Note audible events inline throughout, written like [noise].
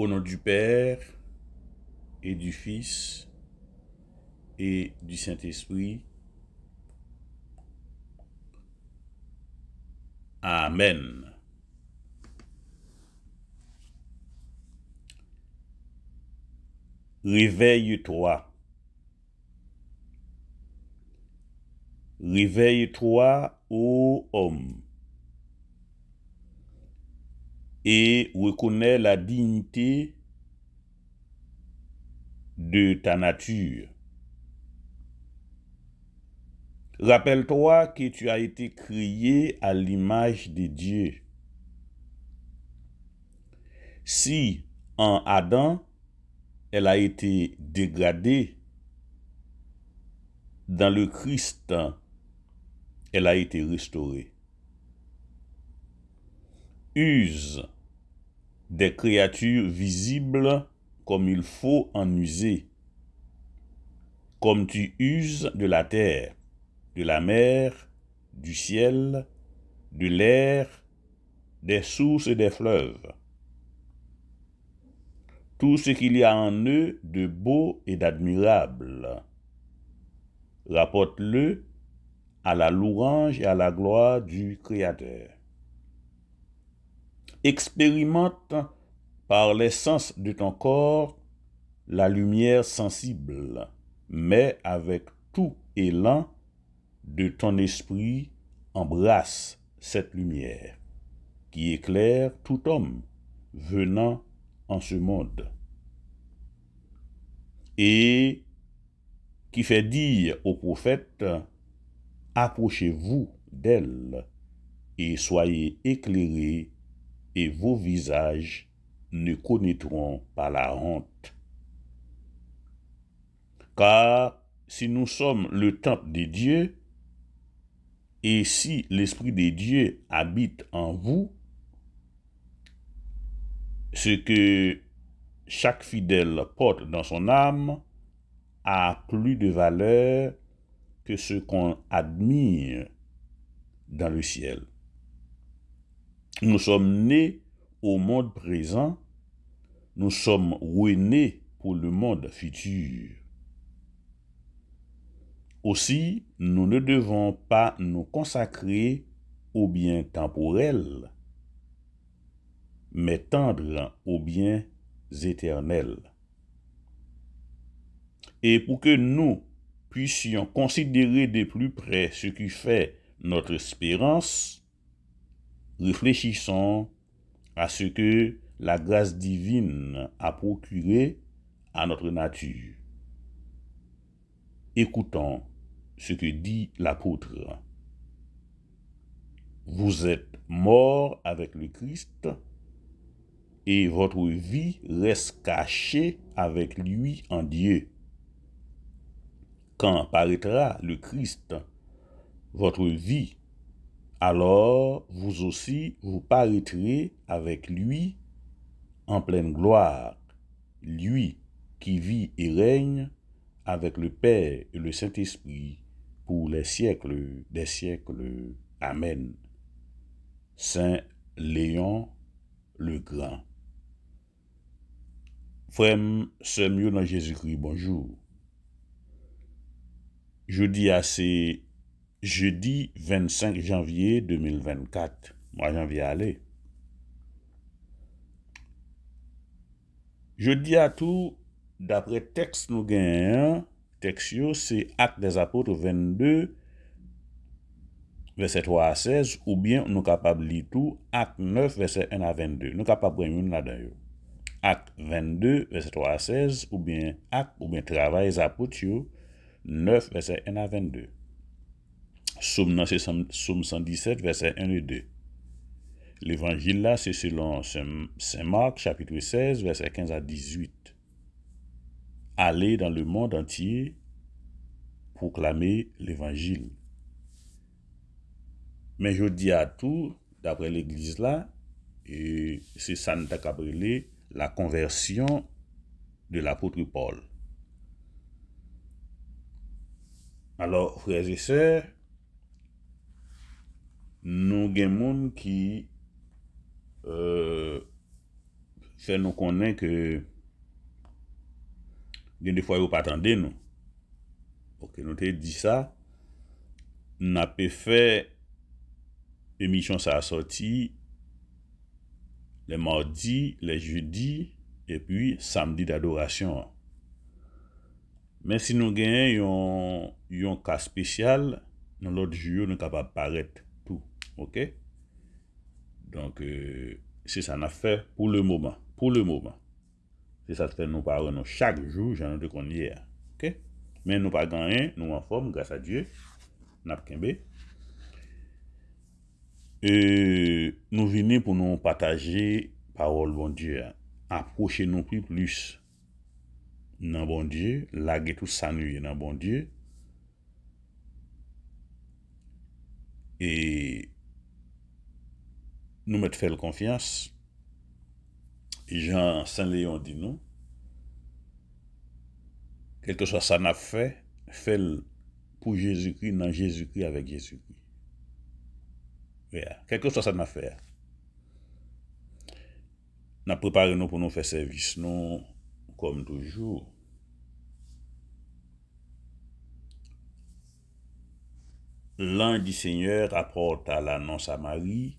Au nom du Père et du Fils et du Saint-Esprit. Amen. Réveille-toi. Réveille-toi, ô homme et reconnaît la dignité de ta nature. Rappelle-toi que tu as été créé à l'image de Dieu. Si en Adam, elle a été dégradée, dans le Christ, elle a été restaurée use des créatures visibles comme il faut en user, comme tu uses de la terre, de la mer, du ciel, de l'air, des sources et des fleuves. Tout ce qu'il y a en eux de beau et d'admirable, rapporte-le à la louange et à la gloire du Créateur. Expérimente par l'essence de ton corps la lumière sensible, mais avec tout élan de ton esprit, embrasse cette lumière qui éclaire tout homme venant en ce monde et qui fait dire au prophètes approchez-vous d'elle et soyez éclairés et vos visages ne connaîtront pas la honte. Car si nous sommes le temple de Dieu, et si l'Esprit de Dieu habite en vous, ce que chaque fidèle porte dans son âme a plus de valeur que ce qu'on admire dans le ciel. Nous sommes nés au monde présent, nous sommes ruinés pour le monde futur. Aussi, nous ne devons pas nous consacrer au bien temporel, mais tendre aux biens éternels. Et pour que nous puissions considérer de plus près ce qui fait notre espérance, réfléchissons à ce que la grâce divine a procuré à notre nature. Écoutons ce que dit l'apôtre. Vous êtes mort avec le Christ et votre vie reste cachée avec lui en Dieu. Quand paraîtra le Christ, votre vie alors vous aussi vous paraîtrez avec lui en pleine gloire, lui qui vit et règne avec le Père et le Saint-Esprit pour les siècles des siècles. Amen. Saint Léon le Grand. c'est Mieux dans Jésus-Christ, bonjour. Je dis à Je di 25 janvye 2024. Mwa janvye ale. Je di a tou, d'apre tekst nou genyen, tekst yo se ak dezapot ou 22, vese 3 a 16, ou bien nou kapab li tou, ak 9 vese 1 a 22. Nou kapab remyoun la den yo. Ak 22 vese 3 a 16, ou bien ak ou bien travay ezapot yo, 9 vese 1 a 22. Somme 117, verset 1 et 2. L'évangile là, c'est selon Saint Marc, chapitre 16, verset 15 à 18. Allez dans le monde entier, proclamer l'évangile. Mais je dis à tout, d'après l'Église là, et c'est Santa Cabrelé, la conversion de l'apôtre Paul. Alors, frères et sœurs, nou gen moun ki euh, fè nou konen ke gen defoy wou patande nou. Ok, nou te di sa nou na pe fè emisyon sa asoti le mardi, le judi epi samdi da dorasyon. Men si nou gen yon yon ka spesyal nou lot juyo nou kapap paret. Ok? Donc, euh, si sa na fè pou le mouman, pou le mouman. Si sa fè nou parwen nou chak jou, jan nou de kon yè. Ok? Men nou parwen nan yè, nou man fòm, gas a Diyo, napkenbe. E, nou vinè pou nou patajè parol bon Diyo. Aproche nou pi plus. Nan bon Diyo, lage tout sa nou yè nan bon Diyo. E, nous met faire confiance. Jean Saint-Léon dit nous, quel que soit ça n'a fait, fait pour Jésus-Christ, dans Jésus-Christ, avec Jésus-Christ. Yeah. Quel que soit ça n'a fait. N'a préparé nous pour nous faire service, nous, comme toujours. L'ange du Seigneur apporte à l'annonce à Marie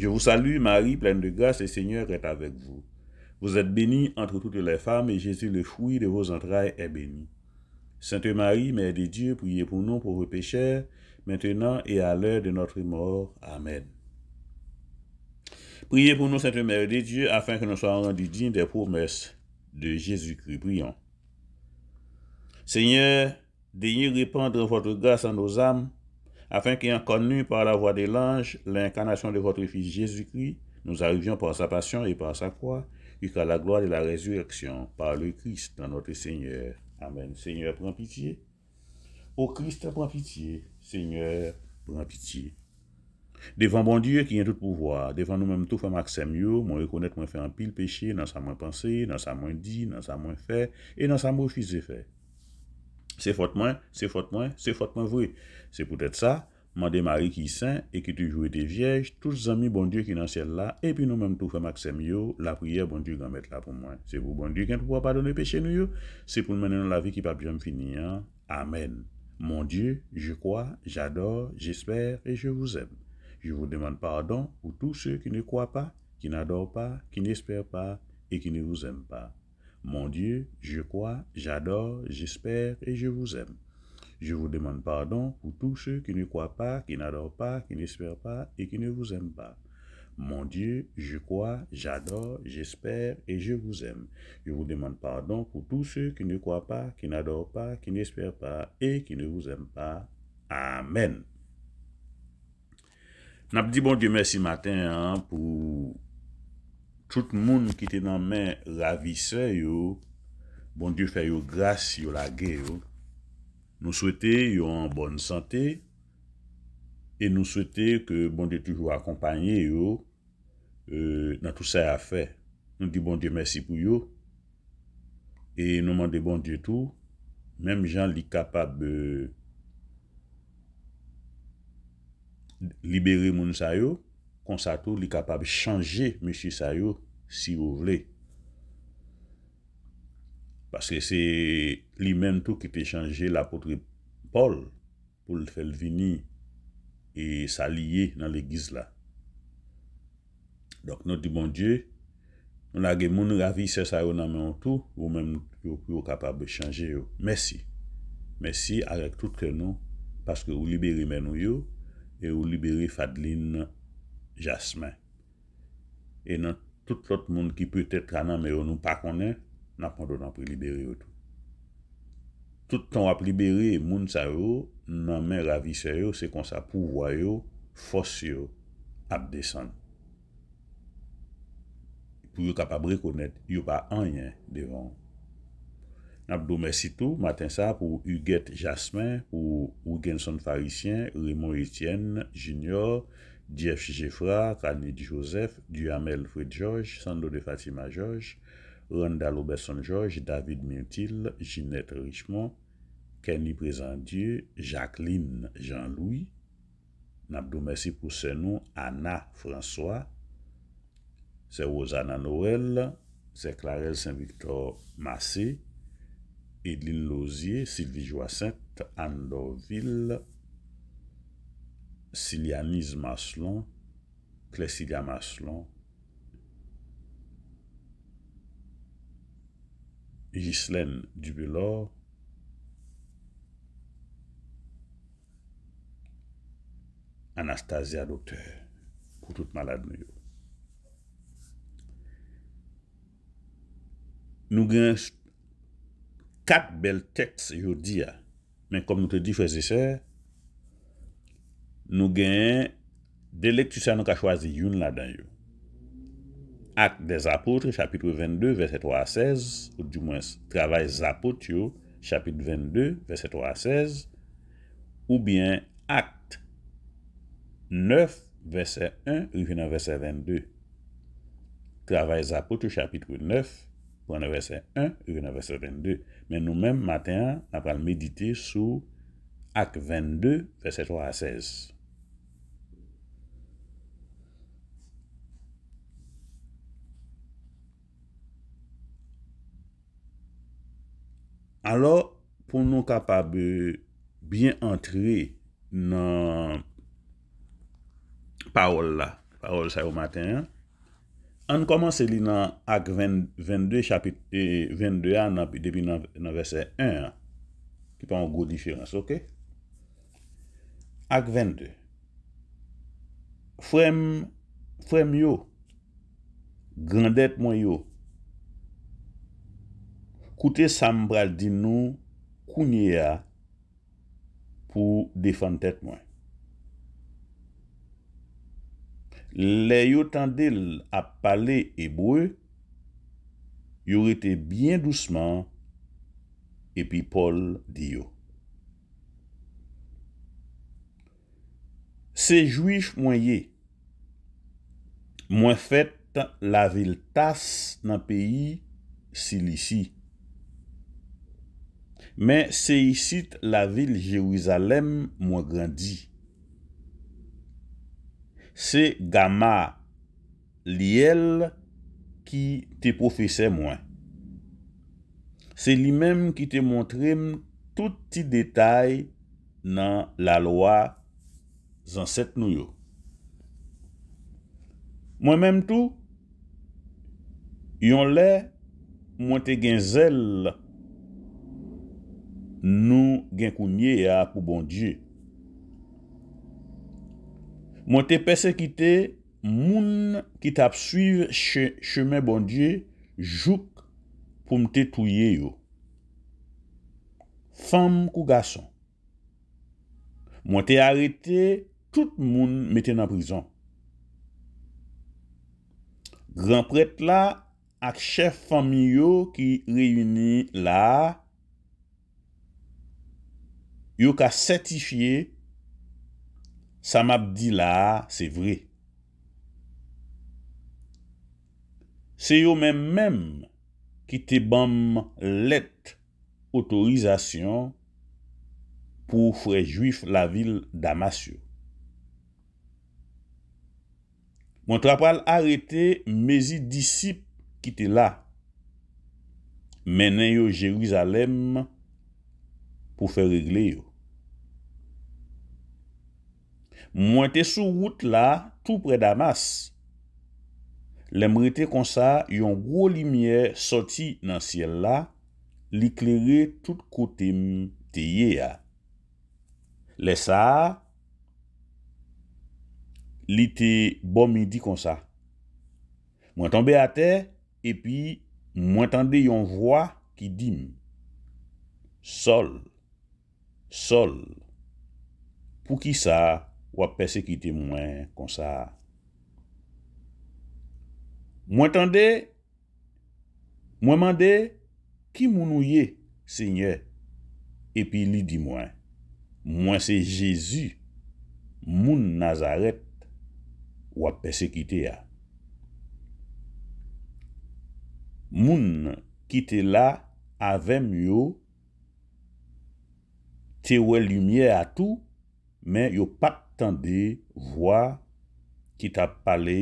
Je vous salue, Marie, pleine de grâce, le Seigneur est avec vous. Vous êtes bénie entre toutes les femmes, et Jésus, le fruit de vos entrailles, est béni. Sainte Marie, Mère de Dieu, priez pour nous pauvres pécheurs, maintenant et à l'heure de notre mort. Amen. Priez pour nous, Sainte Mère de Dieu, afin que nous soyons rendus dignes des promesses de Jésus-Christ. Prions. Seigneur, daignez répandre votre grâce en nos âmes, afin qu'ayant connu par la voix de l'ange l'incarnation de votre Fils Jésus-Christ, nous arrivions par sa passion et par sa croix, jusqu'à la gloire de la résurrection, par le Christ, dans notre Seigneur. Amen. Seigneur, prends pitié. Au Christ, prends pitié. Seigneur, prends pitié. Devant mon Dieu qui a tout pouvoir, devant nous-mêmes tout femme accès mieux, moi reconnaître moi un pile péché dans sa moins pensée, dans sa moins dit, dans sa moins fait et dans sa moins refusé fait. C'est c'est c'est moi, c'est fortement oui C'est peut-être ça, être ça qui mande qui saint et qui toujours été vierge, Tous les amis bon dieu qui n'en ciel-là, et puis nous-mêmes tous, yo, la prière, bon dieu grand mettre là pour moi. C'est vous, bon dieu ne péché péché péché C'est pour nous mener dans la vie qui pas bien finir. Hein. Amen. Mon dieu, je crois, j'adore, j'espère, et je vous aime. Je vous demande pardon pour tous ceux qui ne croient pas, qui n'adorent pas, qui n'espèrent pas, et qui ne vous aiment pas. Mon Dieu, je crois, j'adore, j'espère et je vous aime. Je vous demande pardon pour tous ceux qui ne croient pas, qui n'adorent pas, qui n'espèrent pas et qui ne vous aiment pas. Mon Dieu, je crois, j'adore, j'espère et je vous aime. Je vous demande pardon pour tous ceux qui ne croient pas, qui n'adorent pas, qui n'espèrent pas et qui ne vous aiment pas. Amen. N'a dit bon Dieu merci matin hein, pour tout moun ki te nan men ravi se yo, bon diyo fè yo grasyo la ge yo. Nou souwete yo an bonn sante, e nou souwete ke bon diyo toujou akompanyen yo, nan euh, tout se a fè. Nou di bon diyo mersi pou yo, e nou mande bon diyo tou, menm jan li kapab euh, libere moun sa yo, Ponsatou li kapab chanje meshi sa yo si yo vle. Paske se li men tou ki te chanje la potre Paul pou l fel vini e sa liye nan le giz la. Dok nou di bon die, nou la ge moun ravi se sa yo nan men tou ou men yo kapab chanje yo. Mersi. Mersi arek tout ke nou paske ou libere men ou yo e ou libere Fadlin nan Jasmen. E nan tout lot moun ki peut etre anan mè yo nou pa konen, napon do nan priberi yo tou. Tout ton wap liberi moun sa yo, nan mè ravi sa yo, se kon sa pou voyo, fos yo, ap desan. Pou yo kapab rekonet, yo pa anyen devan. Nap do mersi tou, matin sa, pou yu get Jasmen, pou yu gen son farisyen, Raymond Etienne, Junior, Jeff Geffra, Joseph, Duhamel Fred George, Sandro de Fatima George, Randall Oberson George, David Mutil, Ginette Richmond, Kenny Dieu, Jacqueline Jean-Louis, Nabdou merci pour ce nom, Anna François, c'est Rosanna Noël, c'est Saint-Victor Massé, Edline Lozier, Sylvie Joissette, Anne Silianiz Maslon, Klesiga Maslon, Yislen Dubelor, Anastasia Dote, Koutout Maladnyo. Nou gen, kat bel tekst yo di ya, men kom nou te di fe zese, Nou gen, delek tu sa nou ka chwazi yon la dan yo. Akte de zapotre, chapitre 22, verset 3-16, ou di mwen travay zapot yo, chapitre 22, verset 3-16, ou bien akte 9, verset 1, ou vina verset 22. Travay zapotre, chapitre 9, verset 1, ou vina verset 22. Men nou men maten apal medite sou akte 22, verset 3-16. Alors, pou nou kapab euh, byen antre nan parol la, parol sa yo maten, an komanse li nan ak 22 chapit, 22 euh, an, debi nan verse 1, ki pa an gwo difirans, ok? Ak 22, Frem yo, grandet mwen yo, koute Sambra Dino kounye a pou defante tete mwen. Le yo tande ap pale ebreu, yo rete bien douceman epi Paul Dio. Se juif mwen ye, mwen fet la vil tas nan peyi si lisi men se y sit la vil Jewezalem mwen grandi. Se gama li el ki te profese mwen. Se li menm ki te montrem tout ti detay nan la loa zan set nou yo. Mwen menm tou, yon le mwen te gen zel mwen. Nou gen kounye ya pou bondye. Mwen te persekite, moun ki tap suive cheme bondye, jouk pou mte touye yo. Fem kou gason. Mwen te arete, tout moun meten an prison. Granpret la ak chef fami yo ki reyuni la, yo ka sertifiye sa map di la se vre. Se yo men men ki te bam let otorizasyon pou fwe juif la vil damasyon. Mwen tra pal arete mezi disip ki te la menen yo jerizalem pou fe regle yo. Mwen te sou wout la tout pre damas. Lèm rete konsa yon gro limye soti nan siel la, li kleri tout kote m te ye ya. Lè sa, li te bomedi konsa. Mwen tombe ate, epi mwen tende yon vwa ki dim. Sol, sol, pou ki sa, wap pesekite mwen konsa. Mwen tande, mwen mande, ki moun ou ye, seigne, epi li di mwen, mwen se Jezu, moun Nazaret, wap pesekite ya. Moun ki te la, avem yo, te we lumiye atou, men yo pat tan de vwa ki ta pale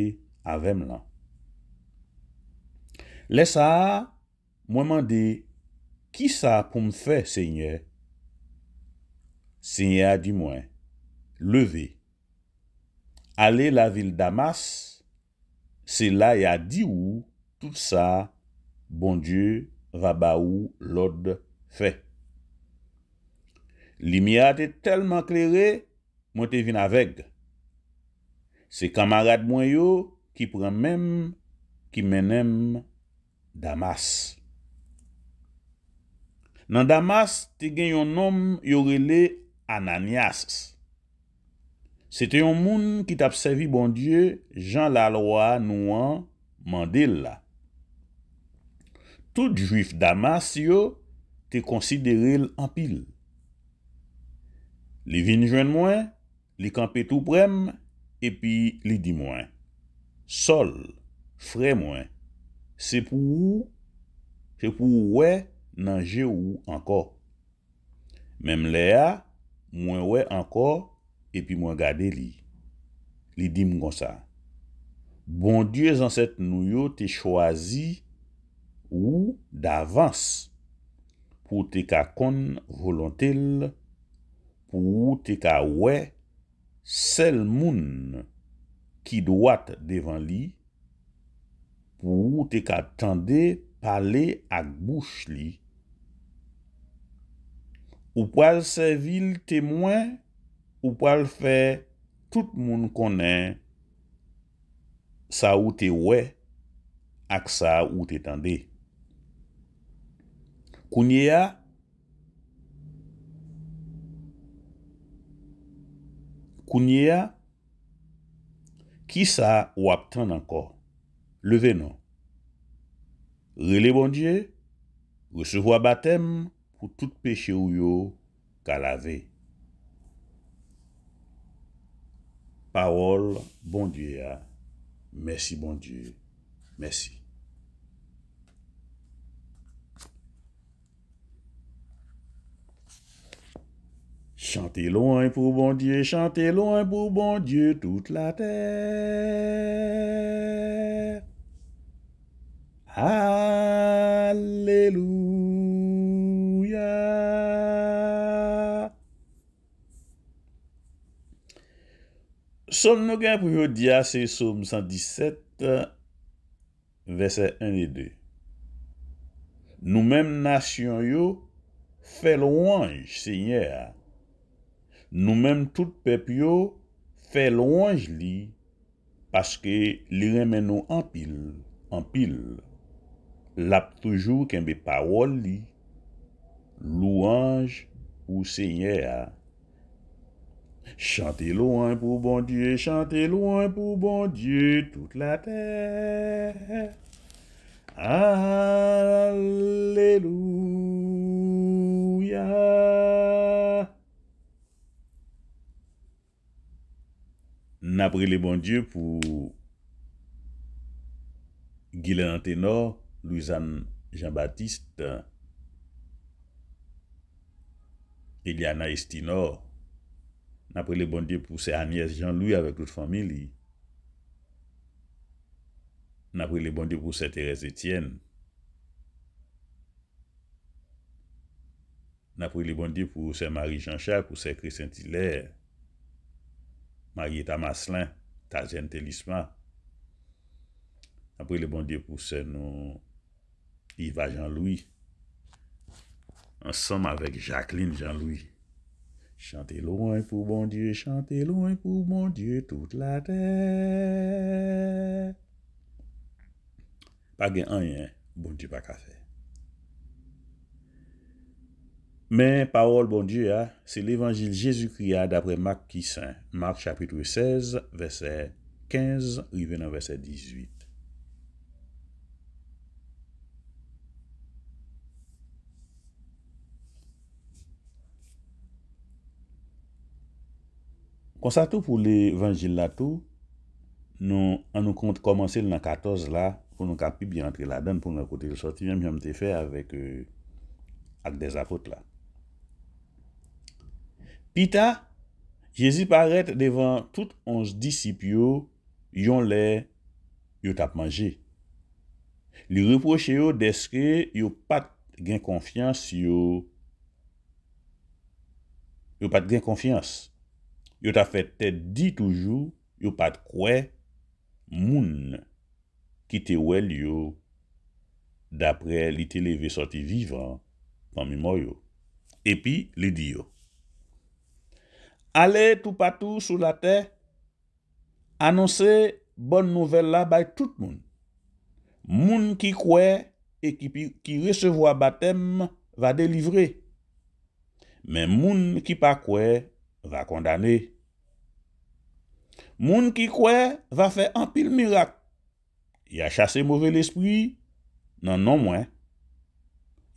avèm lan. Lesa, mwen mande, ki sa pou mfe, seigne? Seigne a di mwen, leve. Ale la vil damas, se la ya di ou, tout sa, bon die, vaba ou, lod, fe. Li mi ade telman klerè, mwen te vin avek. Se kamarad mwen yo, ki pran menm, ki menem, damas. Nan damas, te gen yon nom, yorele, ananias. Se te yon moun, ki tap sevi bon die, jan la loa, nouan, mandel la. Tout juif damas yo, te konsidere l'ampil. Li vin jwen mwen, Li kampe tou prem, epi li di mwen. Sol, fre mwen. Se pou ou, se pou ou we nan je ou anko. Mem le a, mwen we anko, epi mwen gade li. Li di mwen gonsa. Bon die zanset nou yo te chwazi ou davans. Pou te ka kon volantil, pou te ka we anko. sel moun ki dwat devan li, pou ou te katande pale ak bouch li. Ou pal se vil temwen, ou pal fe tout moun konen, sa ou te we ak sa ou te tende. Kounye ya, Kounye ya, ki sa wap tan anko, leve nan. Rele bon die, resevo a batem pou tout peche ou yo ka lave. Parol bon die ya, mersi bon die, mersi. Chante loun pou bon die, chante loun pou bon die, tout la terre. Alleluia. Somme nou gen pou yo diya se soum 117, vesè 1 et 2. Nou menm nasyon yo, fè loun se nye a. Nou menm tout pep yo, fe louange li, paske li remen nou empil, empil. Lap toujou kembe parol li, louange pou seyne a. Chante louan pou bon die, chante louan pou bon die, tout la ten. Alleluia. N apre le bon die pou Guylaine Antenor, Louis-Anne Jean-Baptiste, Eliana Estinor, N apre le bon die pou Se Agnès Jean-Louis avèk lout famili. N apre le bon die pou Se Thérèse Etienne. N apre le bon die pou Se Marie-Jean-Charles pou Se Christien Tiller. Ma ye ta maslan, ta jen te lispa. Apre le bon die pou se nou diva Jean-Louis. An som avèk Jacqueline Jean-Louis. Chante loun pou bon die, chante loun pou bon die, tout la te. Pa gen an yen, bon die pa ka fe. Men, paol bon Diyo ya, se l'Evangil Jezu kriya dapre Mark Ki Saint. Mark chapitre 16, verset 15, rivenan verset 18. Kon sa tou pou l'Evangil la tou, nou an nou kont komanse l'an 14 la pou nou kapi bi antre la dan pou nou akote l'soti, mwen mwen te fe avèk euh, ak de zapote la. Pita jezi paret devan tout ons disip yo yon le yo tap manje. Li reproche yo deske yo pat gen konfians yo. Yo pat gen konfians. Yo ta fete di toujou yo pat kwe moun ki te wèl yo dapre li te leve sote vivan pan mimo yo. E pi li di yo. Ale tou patou sou la tè, anonsè bon nouvel la bay tout moun. Moun ki kwe, e ki resevo a batem, va delivre. Men moun ki pa kwe, va kondane. Moun ki kwe, va fe an pil mirak. Ya chase mouvel espri, nan nan mwen.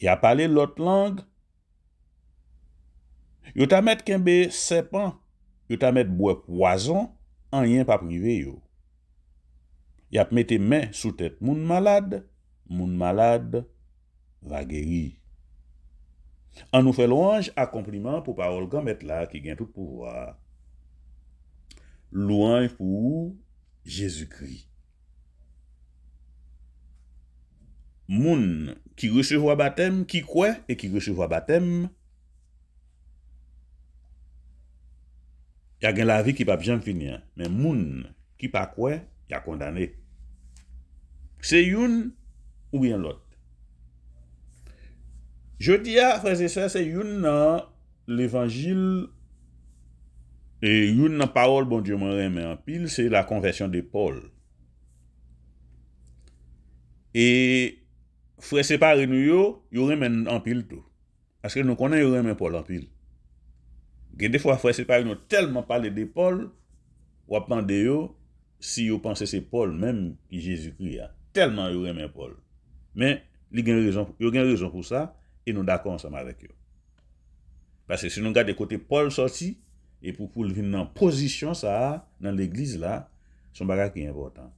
Ya pale lot lang, nan nan mwen. Yo ta met kembe sepan, yo ta met bwe poason, an yen pa prive yo. Yap mette men sou tet moun malade, moun malade va geri. An nou fe louange a kompliment pou parol gamet la ki gen tout pouwa. Louange pou Jésus-Christ. Moun ki resevo a batem, ki kwe e ki resevo a batem, ya gen la vi ki pa pjan finyan, men moun ki pa kwe, ya kondane. Se youn, ou yon lot. Je di ya, freze se, se youn nan l'evangil, e youn nan parol bon diyo mwen remen anpil, se la konvesyon de Paul. E freze pa renuyo, yon remen anpil tou. Aske nou konen yon remen Paul anpil. Gen defwa fwese pari nou telman pale de Paul, wapande yo, si yo panse se Paul menm ki Jezu kriya, telman yo remen Paul. Men, yo gen rezon pou sa, e nou dakon sa marek yo. Pase se nou gade kote Paul soti, e pou pou vin nan posisyon sa a, nan l'eglise la, son baga ki important.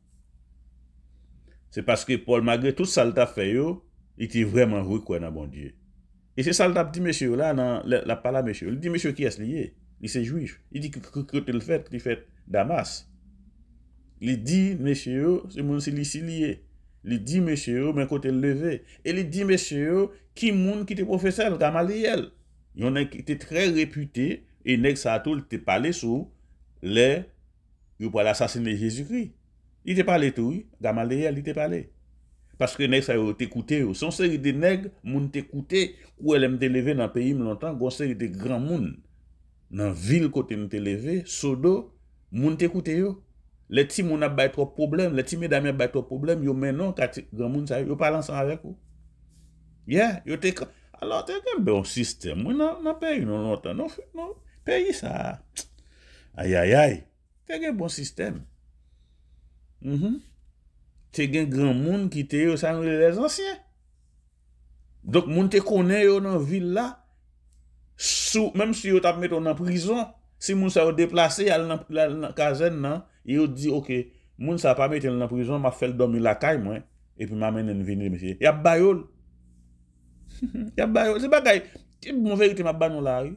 Se paske Paul magre tout salta fe yo, iti vreman vwe kwen nan bon diey. E se sal tap di mesheyo la nan la pala mesheyo, li di mesheyo ki as liye, li se juif, li di kote l fèt, kote fèt damas. Li di mesheyo se moun se li si liye, li di mesheyo men kote leve, e li di mesheyo ki moun ki te profesele, gama li yel. Yon ek te tre repute, enek sa tol te pale sou, le yo pala sasine Jezuri. Li te pale tou, gama li yel, li te pale. Paske neg sa yo te koute yo. Son se yi de neg, moun te koute. Ou ele mte leve nan peyi m lantan. Gon se yi de gran moun. Nan vil kote m te leve. Sodo, moun te koute yo. Le ti moun ap bay tro problem. Le ti mè damè bay tro problem. Yo menon, gran moun sa yo. Yo palan san avèk yo. Yeah, yo te kote. Alo, te gen bon sistem. Mwen nan peyi m lantan. Non, non, peyi sa. [tsk] Ay, ay, ay. Te gen bon sistem. Mwen. Mhm. te gen gran moun ki te yo san rilez ansye. Dok moun te konen yo nan villa, sou, menm si yo tap meton nan prizon, si moun sa yo deplase, al nan kazen nan, yo di, ok, moun sa pa meton nan prizon, ma fel domi lakay mwen, epi ma menen vini mwen siye. Ya bayol. [laughs] Ya bayol. Se bagay, ki moun verite ma banon la ri.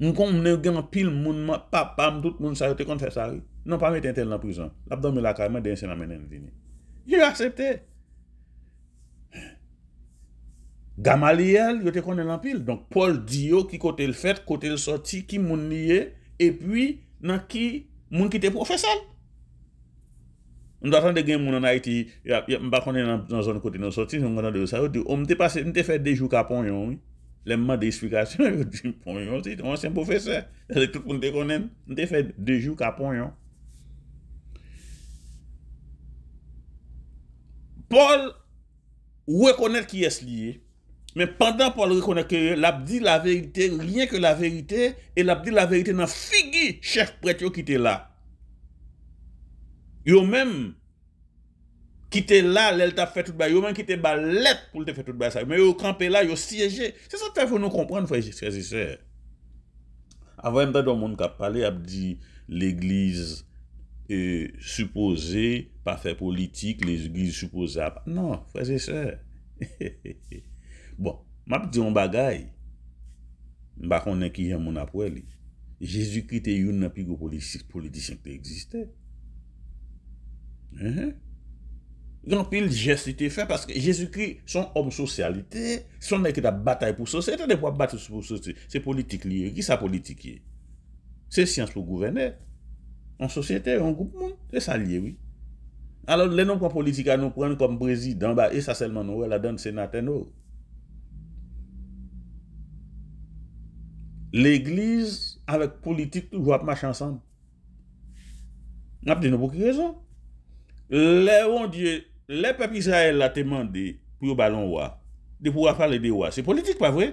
Moun kon moun gen nan pil moun, moun pa pam tout moun sa yo te kon fesari. Nou pa met entel nan prizan. Labdoum e lakay, mwen den se nan menen dini. Yo aksepte. Gamaliel, yo te konen nan pil. Donk, Paul Dio ki kote l fèt, kote l soti, ki moun niye, e pwi nan ki moun ki te profesan. Mwen datan de gen moun nan Haiti, mwen bak konen nan zon kote nan soti, mwen bak konen nan de saot, yo mwen te fè de jou kapon yon. Lè mman de esplikasyon, yo di pon yon si, mwen se mpo fè se, yon te konen, mwen te fè de jou kapon yon. Paul rekonek ki es liye, men pandan Paul rekonek ki yo, la bdi la verite, rien ke la verite, e la bdi la verite nan figi, chef pretyo ki te la. Yo men, ki te la, yo men ki te balet, pou te fe tout ba sa, yo men yo krampe la, yo siyeje, se sa te foun nou kompran, fwa ye se se se. Ava yon ta do moun kap pale, ap di l'eglize, E supose, pa fe politik, le gil supose ap, nan, fwese se. Bon, map di yon bagay, bakon ne ki yon moun apwe li. Jezu kri te yon ne pi go politik, politik yon pe existe. Gan pi l gesti te fe, paske Jezu kri son om sosyalite, son ne ki da batay pou sosyalite, se politik liye, ki sa politik ye? Se siyans pou gouvene? an sosyete, an goup moun. E sa liye, oui. Alon, le nom kon politika nou pren kon brezid, dan ba, e sa selman nou wè la dan senate nou. L'Eglise, avèk politik, tou jou ap mach ansan. N ap di nou pou ki rezon. Le oh on die, le pep Israel la teman de pou yo balon wè, de pou wè fal e de wè. Se politik, pa vre?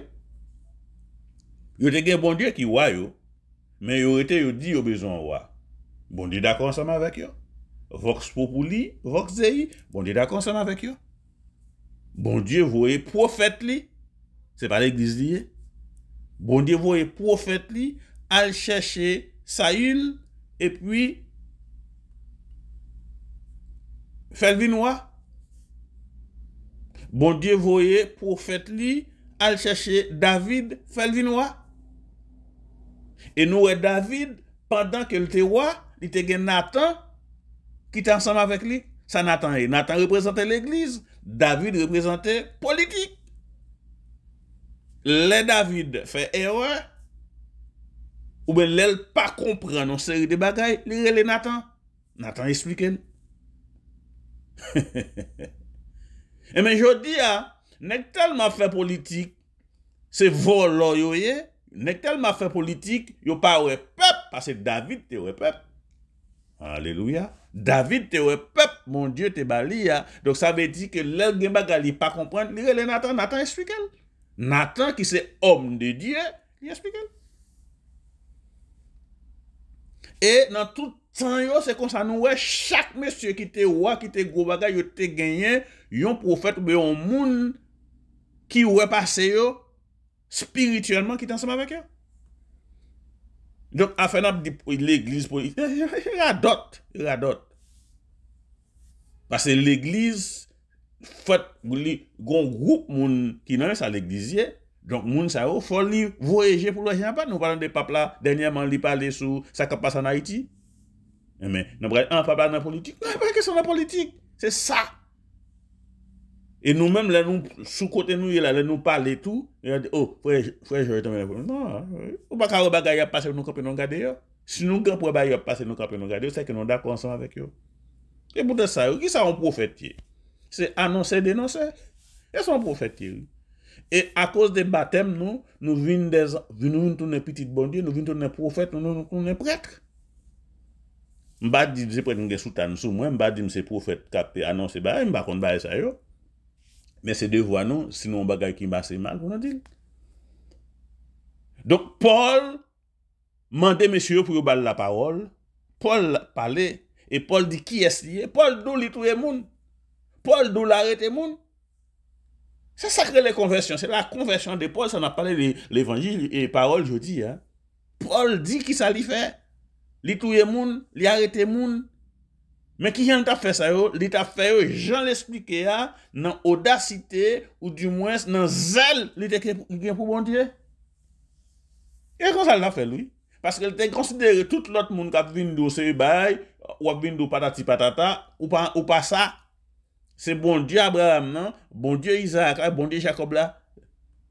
Yo te gen bon die ki wè yo, men yo rete yo di yo bezon wè. Bon Dieu d'accord ensemble avec eux. Vox populi, vox dei, bon Dieu d'accord ensemble avec eux. Bon Dieu voyez prophète li, c'est pas l'église liée. Bon Dieu voyez prophète li, al chercher Saül et puis Felvinois. Bon Dieu voyez prophète li, al chercher David, Felvinois. Et nous et David pendant que le roi li te gen Nathan, ki te ansanm avek li, sa Nathan e, Nathan reprezentè l'eglise, David reprezentè politik, le David fè erwa, ou be lèl pa komprè, non sèri de bagay, li re le Nathan, Nathan espliken, he [laughs] he he he, e men jodi a, nek telman fè politik, se volo yo ye, nek telman fè politik, yo pa we pep, pase David te we pep, Aleluya, David te we pep, mon dieu te bali ya, donk sa ve di ke lè genba gali pa komprende, lè lè Nathan, Nathan esplikel, Nathan ki se om de die, esplikel. E nan toutan yo se konsan nou we, chak mesye ki te wak, ki te grobaga, yo te genyen, yon profet beyon moun ki we pase yo, spirituelman ki te ansama vek yo. Donk a fen ap di pou [laughs] l'Eglise politik. Yon yon yon yon yon yon yon yon. Yon yon yon yon yon yon yon. Pase l'Eglise fote goun l'e. Goun goun moun ki nan yon sa l'Eglise. Donk moun sa yo foli voyeje pou l'e. Yon pa nou palan de papla denyaman li pale sou sa kapas an Haiti. Yon men. Nan pre an non, papla nan politik. Nan pre kesan nan politik. Se sa. E nou menm lè nou soukote nou, lè nou pale tout, lè nou de, oh, fwe, fwe, jorj teme, nan, ou baka rou bagay ap pase nou kapè nan gade yo. Si nou gapre bagay ap pase nou kapè nan gade yo, seke nan da konsan avèk yo. E boutè sa yo, ki sa an profetye? Se annonse denonse? E sa an profetye yo. E akos de batem nou, nou vin toune petit bondye, nou vin toune profet, nou nou toune pret. Mba di, zepret nge soutan sou mwen, mba di mse profet kapè annonse, ba, mba kont ba, e sa yo. Men se devwa nou, sinon bagay ki mba se mal pou nan dil. Donk Paul mande mesye yo pou yo bale la parol. Paul pale, e Paul di ki es liye. Paul dou li touye moun. Paul dou la rete moun. Sa sakre le konversyon. Se la konversyon de Paul, sa nan pale le evanjil e parol jodi. Paul di ki sa li fe. Li touye moun, li arete moun. Men ki jan ta fè sa yo, li ta fè yo, jan l'esplike ya, nan odasite ou di mwens nan zel li te kren pou bon die. E kon sa l'a fè lwi? Paske l te konsidere tout l'ot moun kat vindo se wibay, wak vindo patati patata, ou pa sa. Se bon die Abraham nan, bon die Isaac, ah, bon die Jacob la.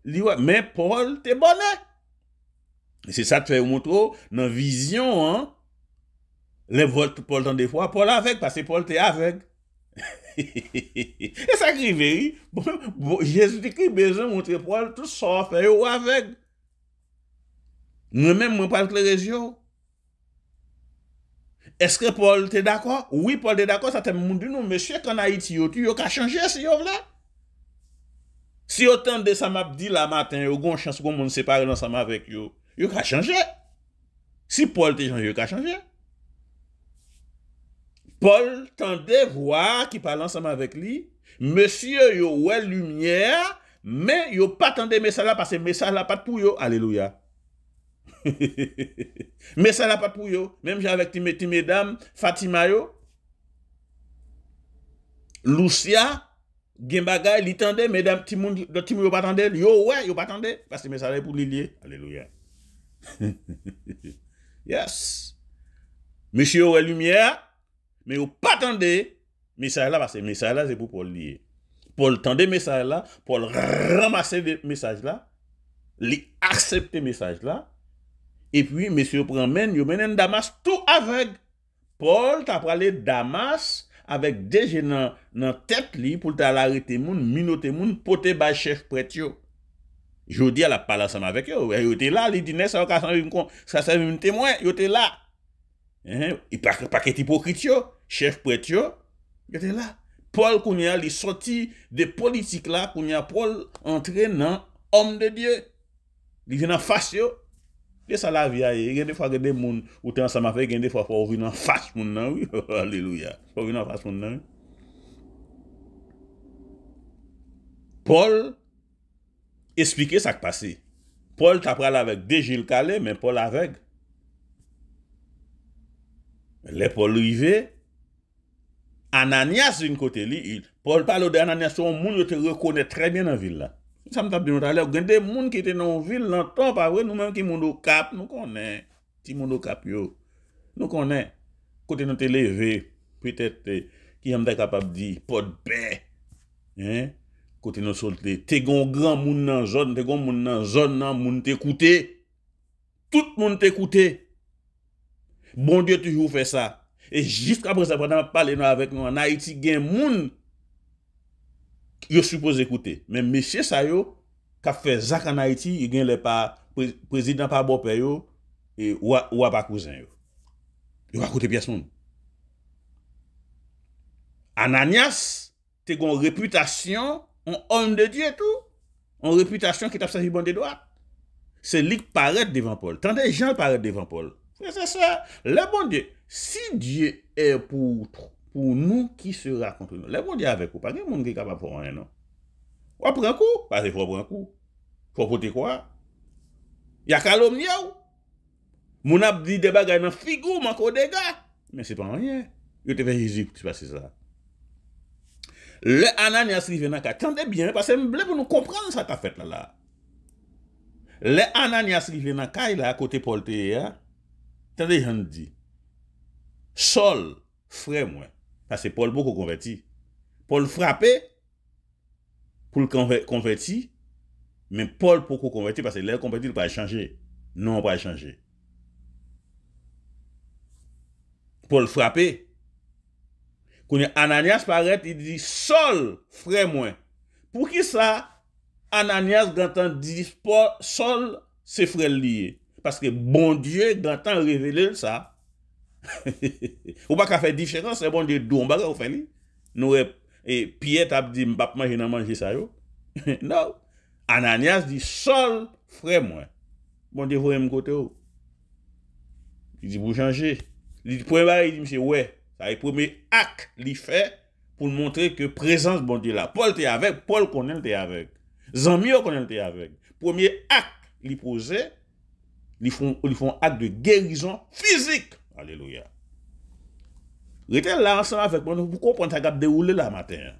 Li wè, men Paul te bonè. Se sa te fè yo mwotro nan vizyon an. Le vote Paul tan de fwa, Paul avek, pase Paul te avek. [laughs] E sa krive yi, jesu di ki beze moun te Paul, tout sa fwe, yo avek. Nou men moun pal kleres yo. Eske Paul te dako? Ouwi Paul te dako, sa te moun di nou, mesye kanayiti yo tu, yo ka chanje se yo vla. Si yo tan de sa map di la maten, yo gon chans kon moun separe lan sa map vek yo, yo ka chanje. Si Paul te jan, yo ka chanje. Paul tende vwa ki pale ansama vek li. Mese yo wè lumièr. Mè yo patende mè sa la. Pase mè sa la pat pou yo. Aleluya. Mè sa la pat pou yo. Mèm jè avek ti mè dam Fatima yo. Lousia. Gimbaga li tende. Mè dam ti mè yo patende. Yo wè yo patende. Pase mè sa la pou li liye. Aleluya. Yes. Mese yo wè lumièr. Me yo patande, mesaj la, wase mesaj la, ze pou pol liye. Pol tende mesaj la, pol ramase mesaj la, li aksepte mesaj la, e pwi, mesyo pranmen, yo menen damas tou avek. Pol tap prale damas avek deje nan tet li pou talari temoun, minote moun, pote bachef pret yo. Jodi ala pala sama avek yo, yo te la, li dine sa wakasan yon kon, sa seve yon temwen, yo te la. Y pa keti pokrit yo, chef pret yo Yote la, Paul koun ya li soti de politik la koun ya Paul Entren nan, om de die Li vi nan fasyo Li sa la via ye, gen de fwa gen de moun Ou ten sa ma fe, gen de fwa pou ou vi nan fasyo moun nan wii [laughs] Alleluya, pou ou vi nan fasyo moun nan wii Paul, esplike sak pase Paul tapra la vek, de jil kale, men Paul avek Le Paul Rivet, Ananias yon kote li, Paul palo euh, de Ananias yon moun yo te rekone trebyen nan vil la. Sanm tabi yon talè, gen de moun ki te nan vil nan top avre, nou men ki moun do kap, nou konen. Ti moun do kap yo, nou konen. Kote nan te leve, petet ki yon de kapab di, podbe, kote nan solte, te gon gran moun nan zon, te gon moun nan zon nan moun te koute, tout moun te koute, Bon diyo toujou fè sa. E jist ka preseponan pa le nou avèk nou. Na iti gen moun. Yo soupo zekoute. Men meshe sa yo. Ka fè zak an na iti. Y gen le pa prezident pa bo pe yo. E wapakouzen yo. Yo wakoute pias moun. Ananyas. Te kon reputasyon. On hon de diyo tout. On reputasyon ki tap sa jibon de doa. Se lik paret devan pol. Tan de jan paret devan pol. Mè se sa, lè bon diè, si diè e pou nou ki se raconte nou. Lè bon diè avek ou, pa gen moun diè ka pa pou anye nou. Ou apren kou, pa se fò apren kou. Fò pote kwa? Ya kalom nye ou? Moun ap di debaga yon figou man kou dega? Mè se pa anye. Yo te ven yizi pou ti pa se sa. Lè anan yasri ven akay, kande bien, pa se mble pou nou kompran sa ta fet la la. Lè anan yasri ven akay la, kote pote ya. Tade yon di, sol fre mwen. Pase Paul pou konverti. Paul frape pou konverti, men Paul pou konverti, pase lè konverti lè pa e chanje. Non pa e chanje. Paul frape. Kounye Ananias paret, yi di sol fre mwen. Pou ki sa, Ananias gantan di sol se fre liye. Paske bon die gantan revelel sa. Ou bon bak a fe diferans, se bon die dou mbaga ou fe li. Nou e piye tab di mbapman jenaman jesayo. Nou, ananias di sol frem wè. Bon die vwè mkote ou. Li di bou janje. Li di prema, li di mse wè. Ta e preme ak li fe pou mwontre ke prezans bon die la. Pol te avek, pol konen te avek. Zanmyo oh, konen te avek. Premier ak li posey, li fon ak de gerizon fizik. Aleluya. Reten lansan avek mwen, pou kon pon ta gap deroule la maten.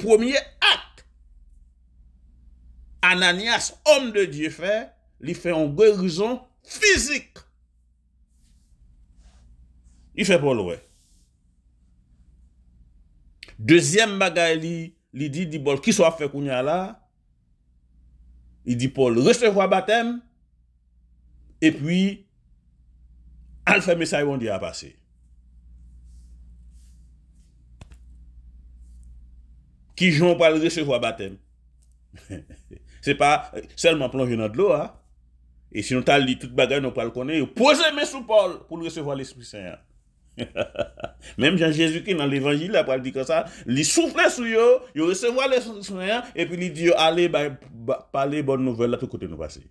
Premier ak. Ananias, om de Diyo fe, li fe an gerizon fizik. Li fe bol we. Dezyen bagay li, li di bol ki so a fe kounya la, li di bol resevo a batem, E pwi, alfame sa yon di a pase. Ki joun pal recevo a batem. [laughs] Se pa, selman plonje nan dlo a. E si nou tal li tout bagay nou pal kone, yo pose men sou pol pou recevo a l'Esprit-Saint. [laughs] Mem Jean-Jésus ki nan l'Evangile a pal di kon sa, li soufla sou yo, yo recevo a l'Esprit-Saint, e pi li di yo, ale, pale bon nouvel la tout kote nou pase.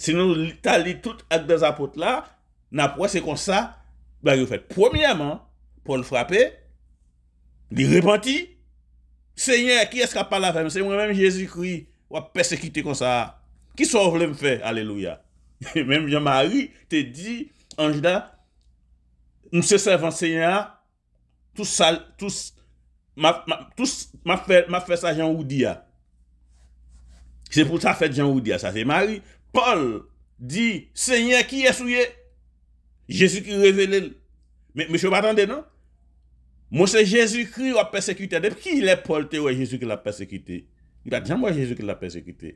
Sinon, ta li tout ak den zapote la, na pwese kon sa, ba yo fet. Premiyaman, pou n frape, li repenti, se nye, ki eska pa la fem, se mwen mèm Jezikri, wap pesekite kon sa, ki so vlem fe, aleluya. [laughs] Mèm jan mari, te di, anj da, mse se vansen ya, tous sa, tous, ma fè, ma fè sa jan ou di ya. Se pou sa fè jan ou di ya, sa se mari, se mwen mèm, Paul di, Seigneur, ki yè sou yè? Jésus ki rezele. Mè, mè, mè, chou m'attendè, nan? Mò, se Jésus-Kri yò persekite. Depi ki lè Paul te wè Jésus ki lè persekite? Yè, jè mò, Jésus ki lè persekite.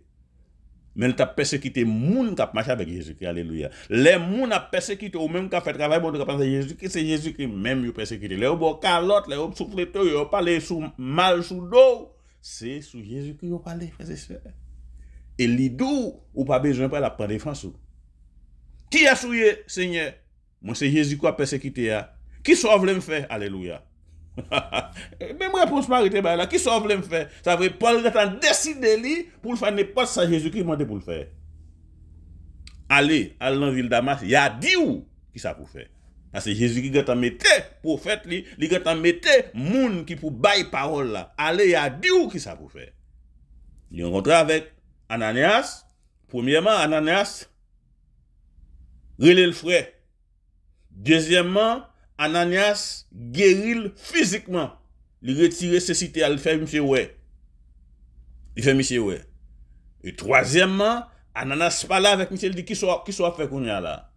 Mè, lè ta persekite moun kap mache avèk Jésus-Kri. Aleluya. Lè moun ap persekite ou mèm kap fète kavay bòtou kapanse. Jésus-Kri, se Jésus-Kri mèm yò persekite. Lè yò bo kalot, lè yò m'souflete, yò pale sou mal sou do. Se sou Jésus-Kri yò pale E li dou ou pa bejwen pa la predefansou Ki yasouye, seigne Mwen se Jezikou a persekite ya Ki so vle mfe, aleluya [laughs] Mem reponsman rete ba la Ki so vle mfe Sa vre pol gata deside li Pou l fane pas sa Jezikou mante pou l fe Ale, al lan vil damas Ya di ou ki sa pou fe Ase Jezikou gata mette Profet li, li gata mette Moun ki pou bayi parol la Ale, ya di ou ki sa pou fe Li yon kontre avek Ananias, premièrement, Ananias, relève le frère. Deuxièmement, Ananias guérit physiquement. Il retire cités, à le faire, M. ouais. Il fait, M. ouais. Et troisièmement, Ananias pas là avec Michel il dit, qu'il soit, soit fait qu'on y a là?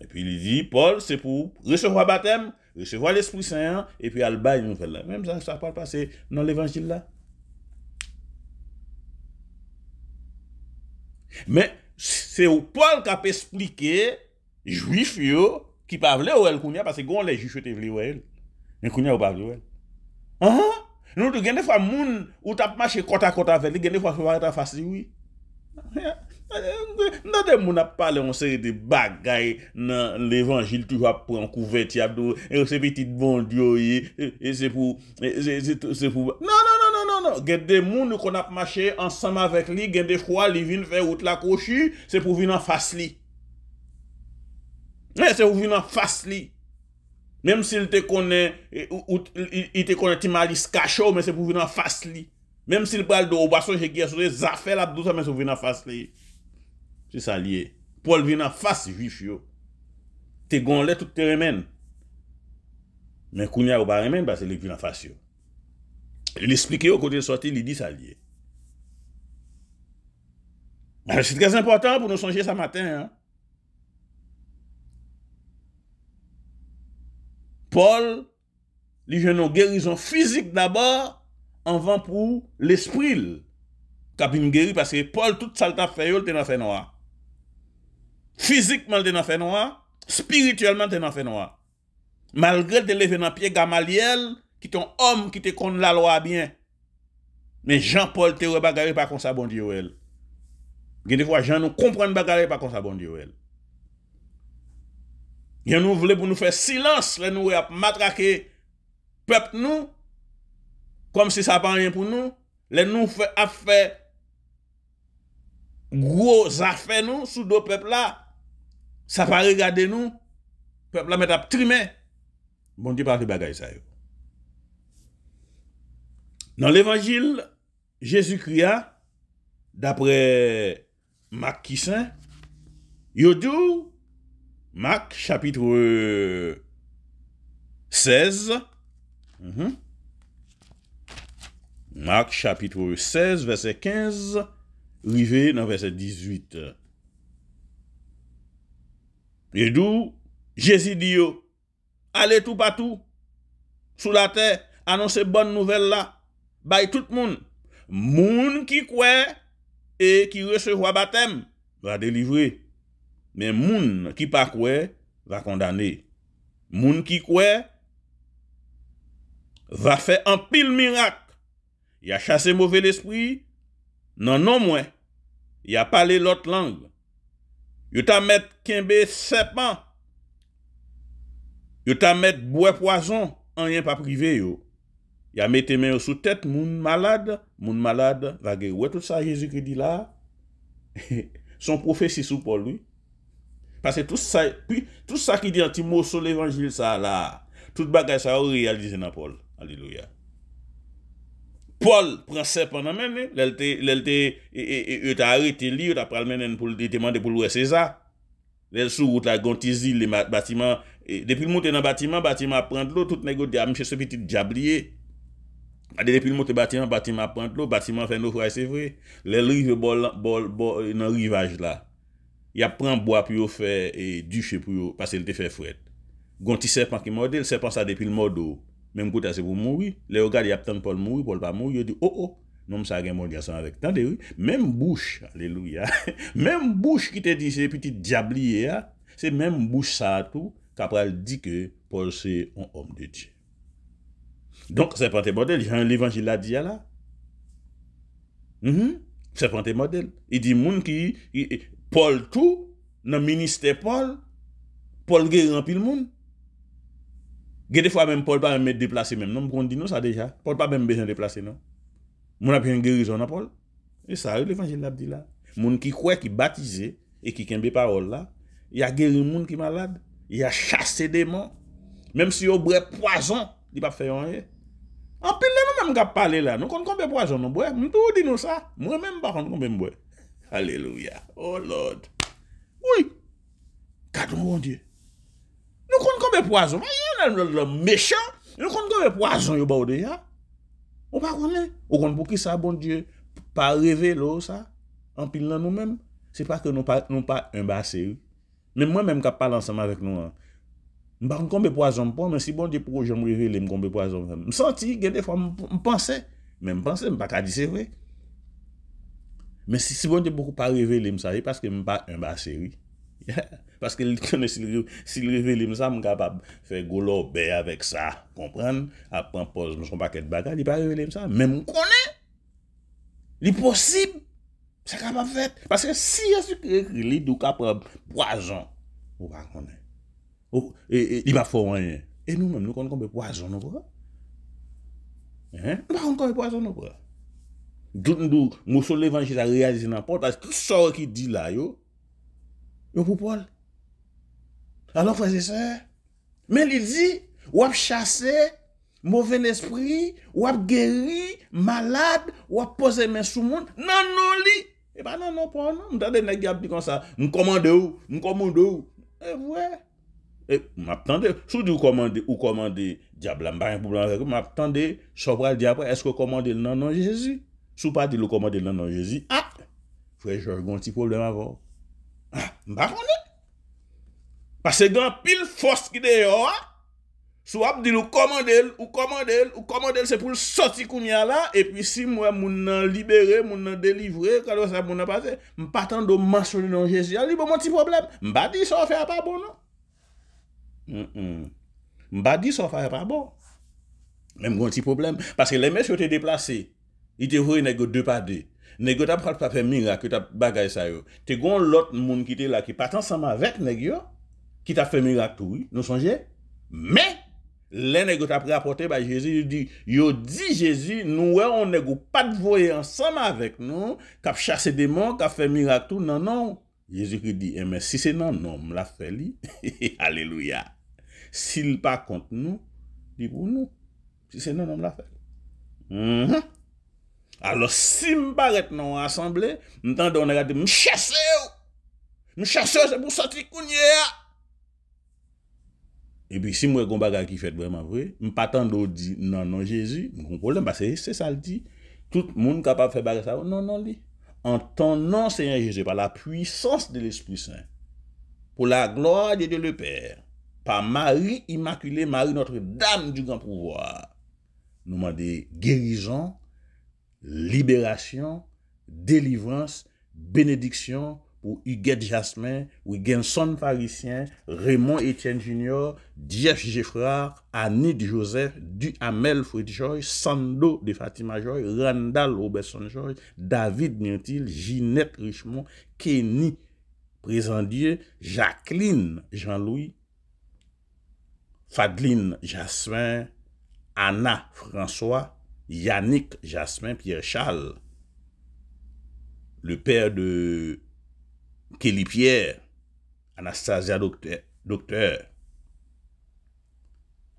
Et puis il dit, Paul, c'est pour recevoir baptême, recevoir l'Esprit Saint, et puis le bail nous fait là. Même ça, ça parle pas, c'est dans l'évangile là. Men, se ou to al ka pe explike, jwif yo, ki pa vle ou el kounye, pas se goun le jwif yo te vle ou el, men kounye ou pa vle ou el. An, an, an, nou te gen defa moun, ou tap mache kota kota veli, gen defa fwa fwa fwa siwi. An, an, an. Nade moun ap pale monseri de bagay nan levangil tou ap pran kouveti abdou E ou se petit bon diyo ye e, e se pou e, e, Nan nan nan nan nan nan Gen de moun nou kon ap mache ansam avek li Gen de fwa li vin fè out l'akoshi Se pou vin an fas li Men se pou vin an fas li Mem si l te konen Ou te konen ti mali skacho Men se pou vin an fas li Mem si l bal do obason jegye sou de zafel abdou sa men se pou vin an fas li ye Se sa liye. Pol vina fasy vif yo. Te gonle tout te remen. Men kounya ou ba remen, ba se li vina fasy yo. Li esplike yo kote de soti, li di sa liye. An, se te gaz importan pou nou sonje sa matin, an. Pol, li jenon gerizon fizik d'abar, an van pou l'espril. Kabin geri, paske pol tout salta fayol tena fay noa. Fizikman te nan fe noua Spirituelman te nan fe noua Malgre te leve nan pie gamaliel Ki ton om ki te kon la loa bien Me Jean-Paul te we bagare Bakon sa bondi yo el Geni fwa Jean nou komprene bagare Bakon sa bondi yo el Geni nou vle pou nou fe silans Le nou we ap matrake Pep nou Kom si sa pan rien pou nou Le nou fe ap fe Groz a fe nou Sou do pep la Sa pa rigade nou, pep la met ap trimè, bon di pa te bagay sa yo. Nan l'Evangil, Jezu kria, dapre Mak Kisan, yo dou, Mak, chapitre 16, euh, mhm, Mak, chapitre 16, verse 15, rive nan verse 18.... Edou, Jezi Diyo, ale tou patou, sou la te, anons se bon nouvel la, bay tout moun, moun ki kwe, e ki reche wabatem, va delivre, men moun ki pa kwe, va kondane, moun ki kwe, va fe an pil mirak, ya chase mouvel espri, nan nan mwen, ya pale lot lang, yo ta met kembe sepan, yo ta met bwe poison, an yen pa prive yo, ya mete men yo sou tet, moun malade, moun malade, wè tout sa Yezou ki di la, [laughs] son profesi sou pol, parce tout sa ki di an ti mou sou l'evangile sa la, tout bagay sa ou realize nan pol, alleluia. Pol, pran sepan nan men, lèl te, lèl te, e, e, e, e, e, ta arete li, e ta pral menen pou lwè seza. Lèl sou wot la gontizi le batiman, e, depil mwote nan batiman, batiman pran lò, tout negote di amche sepitit diabliye. A de depil mwote batiman, batiman pran lò, batiman fè nou fraj se vre, lèl rive bol, bol, bol, nan euh, rivaj la. Ya pran bo apyo fè, e, duche apyo, pasel te fè fred. Gonti sepan ki mwote, lèl sepan sa depil mwote dò. menm kouta se pou mouri, le yo gade ya ptang Paul mouri, Paul pa mouri, yo di, oh oh, nom sa gen moun gason avek, tan dewi, menm bouch, aleluya, [laughs] menm bouch ki te di se petit diabliye ya, se menm bouch sa tou, kapral di ke, Paul se un om de di. Donk se pante model, jen l'evangil la di ya la, mm-hmm, se pante model, yi di moun ki, Paul tou, nan minister Paul, Paul gen yon pil moun, Gede fwa mèm Paul pa mèm mèm déplase mèm, non? Mwen kon di nou sa deja. Paul pa mèm bejèm déplase, non? Mwen apyen gèri zon apol. E sa, yon e evanjen la pdi la. Moun ki kwe ki batize, e ki ken be parol la, ya gèri moun ki malade, ya chase deman. Mèm si yo bre poizan, di pa fè yon ye. An pe lè non mèm ga pale la, non? Konbe poizan, non bre? Mwen pou di nou sa. Mwen mèm bakan konbe mbre. Alleluya. Oh Lord. Oui. Kadon mwen diye. nou konn konbe poazon, yon nan lòl lòl méchè, nou konn konbe poazon yò bò de ya, ou pa konnen, ou konn pou ki sa bon die, pou pa revè lò sa, an pil nan nou men, se pa ke nou pa imba seri, men mwen men mka pal ansama vek nou an, nou konn konbe poazon pou, men si bon die pou jom revè lèm konbe poazon, msanti, gen defan, mpansè, men mpansè, mpa ka disè vè, men si bon die pou pou pa revè lèm sa, e paske mpa imba seri, ya, [laughs] Paske li kone, si li revele msa, mwen ka pa fe golo beye avek sa, komprende? A prempoz, mwen son paket bagay, li pa revele msa, men mwen konen! Li posib! Se ka pa fet! Paske si yon sikri li, dou ka prepo ajon, mwen ka konen. Ou, e, e, li pa forwenye. E nou men, nou konen konbe po ajon, mwen konen. E, mwen konen konbe po ajon, mwen konen. Doun doun, mwen sou levanshi la riyazi nan pot, aske sor ki di la, yo. Yo pou po al. Alon fwese se? Men li di, wap chase, mouven espri, wap geri, malade, wap pose men sou moun, nan non li. E eh pa nan nan, mwen tade mwen gabe di kon sa, mwen komande ou, mwen komande ou. E eh, wè, eh, mwen ap tande, sou di ou komande, ou komande, diable mba, mwen ap tande, sobra diable, eske komande nan nan Jezi? Sou pa di lou komande nan nan Jezi? A, fwese jorgon ti problem avon. A, mwen bafon li. Pase gen pil fos ki de yo a, sou ap dil ou komandel, ou komandel, ou komandel se pou l soti koumya la, epi si mwen moun nan libere, moun nan delivre, kalwa sa moun nan pase, mwen patan do mansoni nan jesya li, mwen bon, ti problem, mwen badi sou fè a pabon nou. Mwen badi sou fè a pabon. Mwen mwen ti problem, pase lèmè chou te deplase, i te vwè nèk yo dèpade, nèk yo ta pral pape mingak, te gon lot moun ki te la, ki patan sa ma vek nèk yo, ki ta fe miratou, nou sanje? Me, le negou ta preapote ba Jezou, yo di Jezou, nou we, on negou, pat voye ansam avek nou, kap chase deman, kap fe miratou, nan nan. Jezou ki di, e eh, me, si se nan, nou m la fe li. Aleluya. Si l pa kont nou, di pou nou, si se nan, nou m la fe li. Alo, si m baret nan rassemble, nou tan don negou de m chase ou. M chase ou, se m bousati kounye a. Ah. Epi si mwen kon baga ki fet vreman vre, mwen patan do di nan nan Jezu, mwen kon polen ba se se sa l di. Tout moun kapap fe baga sa ou nan nan li. An ton nan Seyen Jezu, pa la puissance de l'Esprit Saint, pou la glorie de l'Epère, pa Marie Immaculée, Marie Notre Dame du Grand Pouvoir, nouman de gerijon, liberasyon, delivrance, benediksyon, ou Huguette Jasmin, Wigenson Parisien, Raymond Etienne Junior, Jeff Geffrard, de Joseph, Duhamel Fred Joy, Sando de Fatima Joy, Randall Robertson Joy, David Miotil, Ginette Richemont, Kenny Présendier, Jacqueline Jean-Louis, Fadline Jasmin, Anna François, Yannick Jasmin Pierre-Charles, le père de Kelly Pierre, Anastasia Docteur, docteur.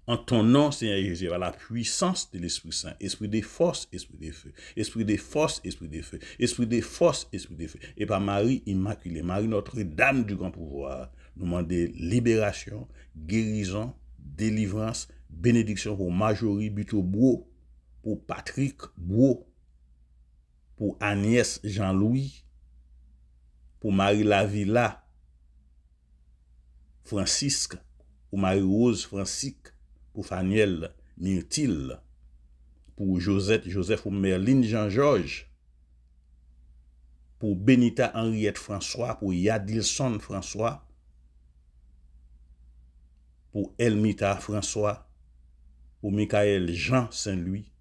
En ton nom, Seigneur Jésus, par la puissance de l'Esprit Saint, esprit des forces, esprit des feux, esprit des forces, esprit des feux, esprit des forces, esprit des feux. Et par Marie Immaculée, Marie Notre-Dame du Grand Pouvoir, nous demander libération, guérison, délivrance, bénédiction pour Majorie Buto-Bro, pour Patrick Bro, pour Agnès Jean-Louis, pou Marie Lavila, Francisque, pou Marie-Rose, Francisque, pou Fannyelle, Myrtille, pou Josette, Joseph Merlin, Jean-Georges, pou Benita Henriette François, pou Yadilson François, pou Elmita François, pou Mikael Jean Saint-Louis,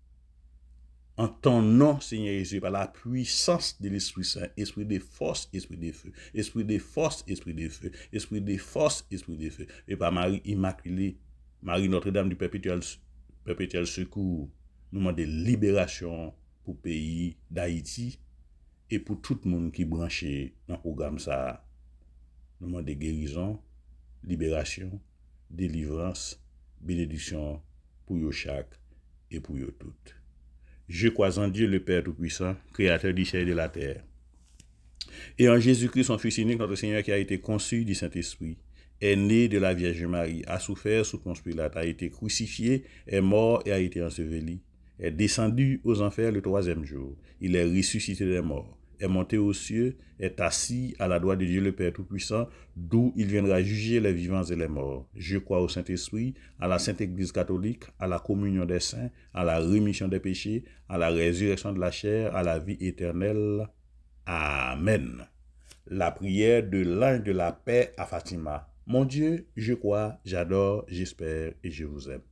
an ton nan, Seigneur, et se pa la puissance de l'Esprit Saint, esprit de force, esprit de feu, esprit de force, esprit de feu, esprit de force, esprit de feu, et pa Marie Immaculée, Marie Notre-Dame du Perpetuel Secours, nouman de liberation pou peyi d'Haïti, et pou tout moun ki branche nan Ougamsa, nouman de gerison, liberation, de livrance, benediction pou yo chak et pou yo tout. Je crois en Dieu, le Père Tout-Puissant, Créateur du ciel et de la terre. Et en Jésus-Christ, son Fils unique, notre Seigneur, qui a été conçu du Saint-Esprit, est né de la Vierge Marie, a souffert sous Ponce Pilate, a été crucifié, est mort et a été enseveli, est descendu aux enfers le troisième jour. Il est ressuscité des morts est monté aux cieux, est assis à la droite de Dieu le Père Tout-Puissant, d'où il viendra juger les vivants et les morts. Je crois au Saint-Esprit, à la Sainte Église catholique, à la communion des saints, à la rémission des péchés, à la résurrection de la chair, à la vie éternelle. Amen. La prière de l'ange de la paix à Fatima. Mon Dieu, je crois, j'adore, j'espère et je vous aime.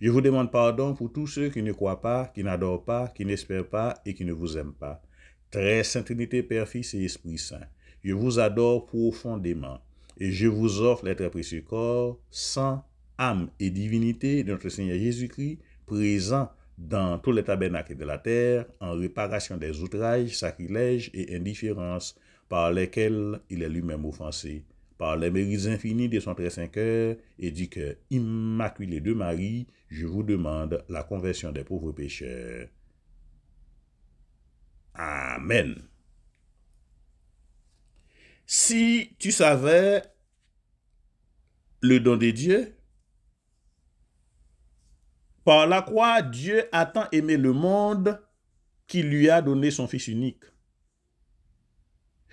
Je vous demande pardon pour tous ceux qui ne croient pas, qui n'adorent pas, qui n'espèrent pas et qui ne vous aiment pas. Très Sainte Trinité, Père, Fils et Esprit Saint, je vous adore profondément et je vous offre les très précieux corps, sang, âme et divinité de notre Seigneur Jésus-Christ, présent dans tous les tabernacles de la terre, en réparation des outrages, sacrilèges et indifférences par lesquels il est lui-même offensé, par les mérites infinis de son très saint cœur et du cœur immaculé de Marie, je vous demande la conversion des pauvres pécheurs. Amen. Si tu savais le don de Dieu, par la croix, Dieu a tant aimé le monde qu'il lui a donné son Fils unique.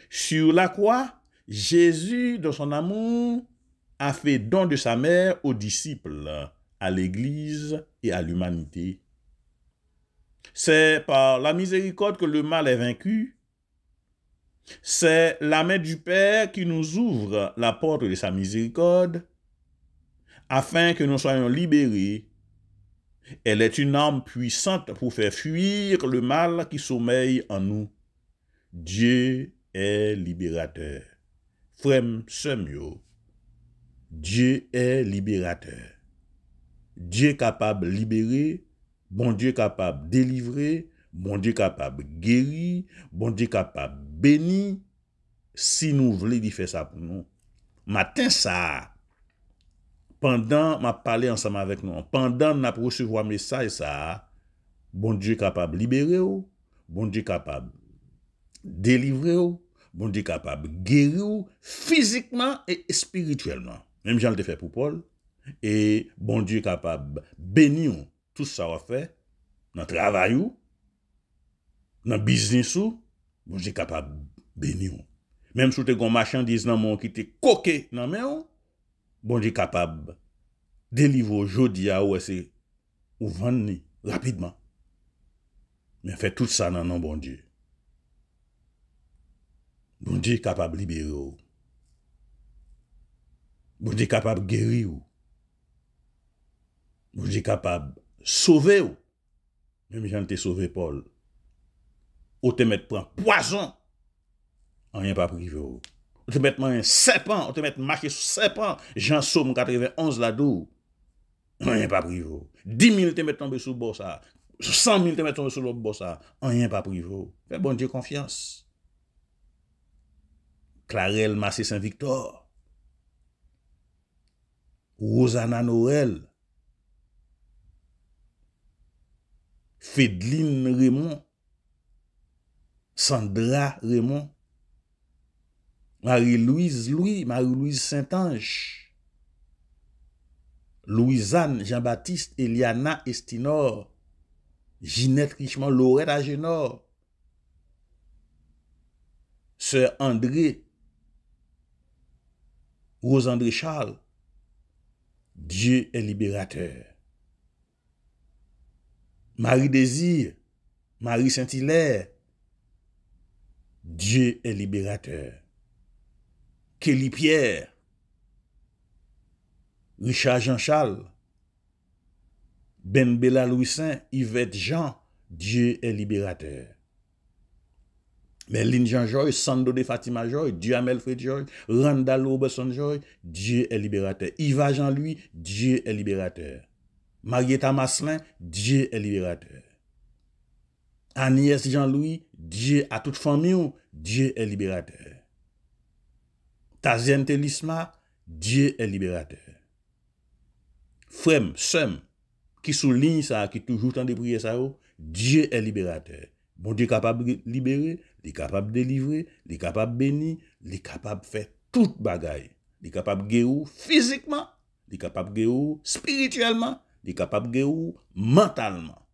Sur la croix, Jésus, dans son amour, a fait don de sa mère aux disciples, à l'Église et à l'humanité c'est par la miséricorde que le mal est vaincu. C'est la main du Père qui nous ouvre la porte de sa miséricorde afin que nous soyons libérés. Elle est une arme puissante pour faire fuir le mal qui sommeille en nous. Dieu est libérateur. Frem semio. Dieu est libérateur. Dieu est capable de libérer Bondye kapab delivre, bondye kapab geri, bondye kapab beni si nou vle di fe sa pou nou. Maten sa, pandan ma pale ansama vek nou, pandan na prosevo a me sa e sa, bondye kapab libere ou, bondye kapab delivre ou, bondye kapab geri ou, fizikman e espirituelman. Mem jan l de fe pou Paul, e bondye kapab beni ou. tout sa wè fè, nan travay ou, nan biznis ou, bon jè kapab ben yon. Mem sou te gon machandiz nan moun ki te koke nan men ou, bon jè kapab denivou jodi ya ou ese ou van ni, rapidman. Men fè tout sa nan nan bon jè. Bon jè kapab libero ou. Bon jè kapab geri ou. Bon jè kapab Sove ou. Jè mi jan te sove Paul. Ou te met pren poison. An yon pa prive ou. Ou te met man yon sepan. Ou te met maché sepan. Jansom 91 la dou. An yon pa prive ou. 10.000 te met tombe sou bosa. 100.000 te met tombe sou lop bosa. An yon pa prive ou. Fè bon diyo konfians. Clarel Massé Saint-Victor. Rosana Noël. Fédeline Raymond, Sandra Raymond, Marie-Louise Louis, Marie-Louise Saint-Ange, Louisanne Jean-Baptiste, Eliana Estinor, Ginette Richemont, Laurette Agenor, Sœur André, Rose-André Charles, Dieu est libérateur. Marie Désir, Marie Saint-Hilaire, Dieu est libérateur. Kelly Pierre, Richard Jean Chal, Ben Bella Louis Saint, Yvette Jean, Dieu est libérateur. Merlin Jean Joy, Sandou De Fatima Joy, Duhamel Fred Joy, Randall Robertson Joy, Dieu est libérateur. Yvette Jean Louis, Dieu est libérateur. Marieta Maslin, Dje e liberate. Agnès Jean-Louis, Dje a tout fond mion, Dje e liberate. Tazien Telisma, Dje e liberate. Frem, Sem, Ki sou lign sa, Ki toujou tan de priye sa yo, Dje e liberate. Bo Dje kapab libere, Dje kapab delivre, Dje kapab beni, Dje kapab fe tout bagay. Dje kapab ge ou fizikman, Dje kapab ge ou spirityelman. Et capable de ou mentalement.